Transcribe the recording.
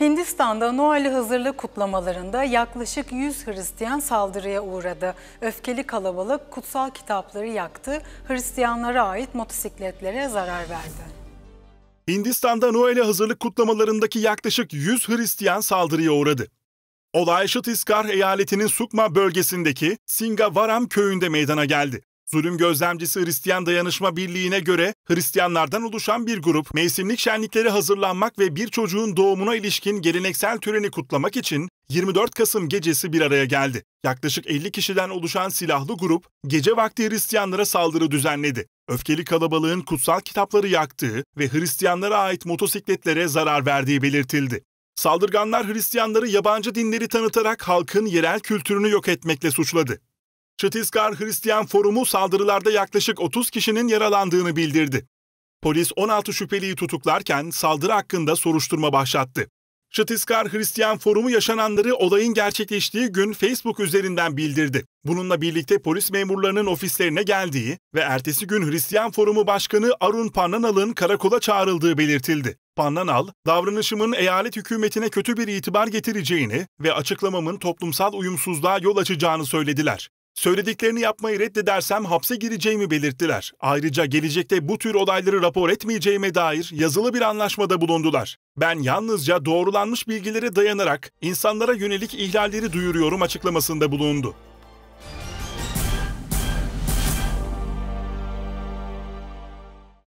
Hindistan'da Noel'i hazırlık kutlamalarında yaklaşık 100 Hristiyan saldırıya uğradı. Öfkeli kalabalık kutsal kitapları yaktı, Hristiyanlara ait motosikletlere zarar verdi. Hindistan'da Noel'i hazırlık kutlamalarındaki yaklaşık 100 Hristiyan saldırıya uğradı. Olay Şatiskar eyaletinin Sukma bölgesindeki Singavaram köyünde meydana geldi. Zulüm gözlemcisi Hristiyan Dayanışma Birliği'ne göre Hristiyanlardan oluşan bir grup mevsimlik şenlikleri hazırlanmak ve bir çocuğun doğumuna ilişkin geleneksel töreni kutlamak için 24 Kasım gecesi bir araya geldi. Yaklaşık 50 kişiden oluşan silahlı grup gece vakti Hristiyanlara saldırı düzenledi. Öfkeli kalabalığın kutsal kitapları yaktığı ve Hristiyanlara ait motosikletlere zarar verdiği belirtildi. Saldırganlar Hristiyanları yabancı dinleri tanıtarak halkın yerel kültürünü yok etmekle suçladı. Çıtizkar Hristiyan Forumu saldırılarda yaklaşık 30 kişinin yaralandığını bildirdi. Polis 16 şüpheliyi tutuklarken saldırı hakkında soruşturma başlattı. Çıtizkar Hristiyan Forumu yaşananları olayın gerçekleştiği gün Facebook üzerinden bildirdi. Bununla birlikte polis memurlarının ofislerine geldiği ve ertesi gün Hristiyan Forumu Başkanı Arun Pannanal'ın karakola çağrıldığı belirtildi. Pannanal, davranışımın eyalet hükümetine kötü bir itibar getireceğini ve açıklamamın toplumsal uyumsuzluğa yol açacağını söylediler. Söylediklerini yapmayı reddedersem hapse gireceğimi belirttiler. Ayrıca gelecekte bu tür olayları rapor etmeyeceğime dair yazılı bir anlaşmada bulundular. Ben yalnızca doğrulanmış bilgilere dayanarak insanlara yönelik ihlalleri duyuruyorum açıklamasında bulundu.